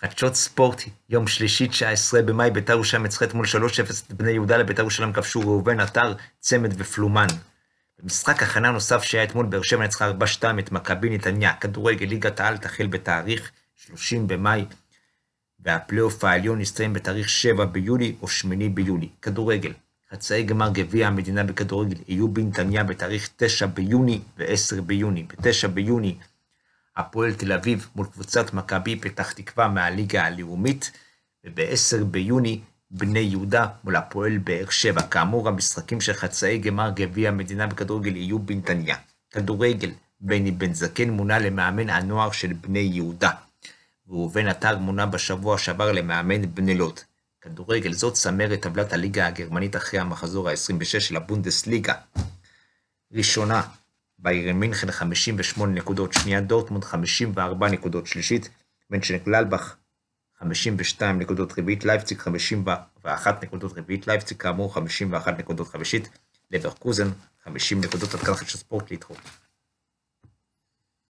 חדשות ספורט, יום שלישי, 19 במאי, ביתר ירושלים מצחית מול 3-0 את בני יהודה, לביתר ירושלים כבשו ראובן עטר, צמד ופלומן. במשחק הכנה נוסף שהיה אתמול, באר שבע נצחה 4-2 את מכבי נתניה. כדורגל ליגת העל תחל בתאריך 30 במאי, והפלייאוף העליון יסתיים בתאריך 7 ביולי או 8 ביולי. כדורגל, חצאי גמר גביע המדינה בכדורגל יהיו בנתניה בתאריך 9 ביוני ו-10 ביוני. ב-9 ביוני הפועל תל אביב מול קבוצת מכבי פתח תקווה מהליגה הלאומית, וב-10 ביוני בני יהודה מול הפועל באר שבע. כאמור, המשחקים של חצאי גמר גביע המדינה בכדורגל יהיו בנתניה. כדורגל, בני בן זקן מונה למאמן הנוער של בני יהודה. ראובן עטר מונה בשבוע שעבר למאמן בני לוד. כדורגל זאת צמרת טבלת הליגה הגרמנית אחרי המחזור ה-26 של הבונדסליגה. ראשונה, ביירן מינכן 58 נקודות שנייה, דורטמונד 54 נקודות שלישית, מנצ'נק ללבך 52 נקודות רביעית, לייפציג 51 נקודות רביעית, לייפציג כאמור 51 נקודות חמישית, לברקוזן 50 נקודות, עד כאן חדשות ספורט להתחום.